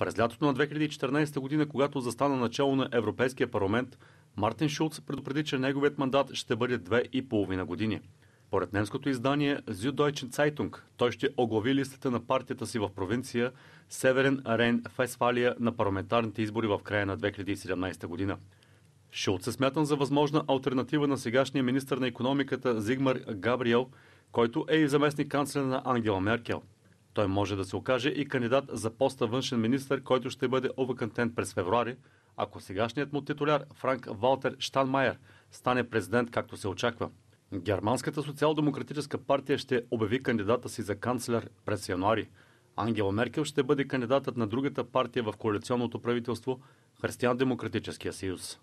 През лятото на 2014 година, когато застана начало на Европейския парламент, Мартин Шулц предупреди, че неговият мандат ще бъде две и половина години. Поред немското издание Süddeutsche Zeitung, той ще оглави листата на партията си в провинция Северен Рейн Фесфалия на парламентарните избори в края на 2017 година. Шулц е смятан за възможна альтернатива на сегашния министр на економиката Зигмар Габриел, който е и заместник канцлер на Ангела Меркел – той може да се окаже и кандидат за поста външен министр, който ще бъде овакантен през февруари, ако сегашният му титуляр Франк Валтер Штанмайер стане президент както се очаква. Германската социал-демократическа партия ще обяви кандидата си за канцлер през януари. Ангела Меркел ще бъде кандидатът на другата партия в коалиционното правителство Християн-демократическия съюз.